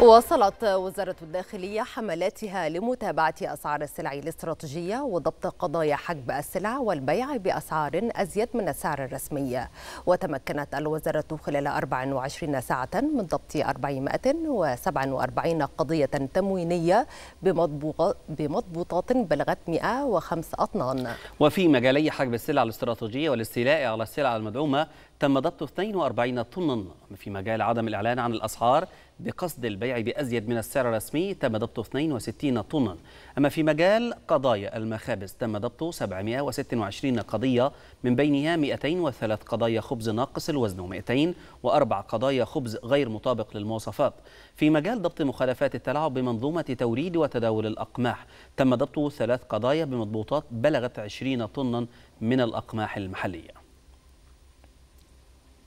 واصلت وزارة الداخلية حملاتها لمتابعة أسعار السلع الاستراتيجية وضبط قضايا حجب السلع والبيع بأسعار أزيد من السعر الرسمي وتمكنت الوزارة خلال 24 ساعة من ضبط 447 قضية تموينية بمضبوطات بلغت 105 أطنان وفي مجالي حجب السلع الاستراتيجية والاستيلاء على السلع المدعومة تم ضبط 42 طنا في مجال عدم الإعلان عن الأسعار بقصد البيع بأزيد من السعر الرسمي تم ضبط 62 طنا أما في مجال قضايا المخابز تم ضبط 726 قضية من بينها 203 قضايا خبز ناقص الوزن و204 قضايا خبز غير مطابق للمواصفات في مجال ضبط مخالفات التلاعب بمنظومة توريد وتداول الأقماح تم ضبط ثلاث قضايا بمضبوطات بلغت 20 طنا من الأقماح المحلية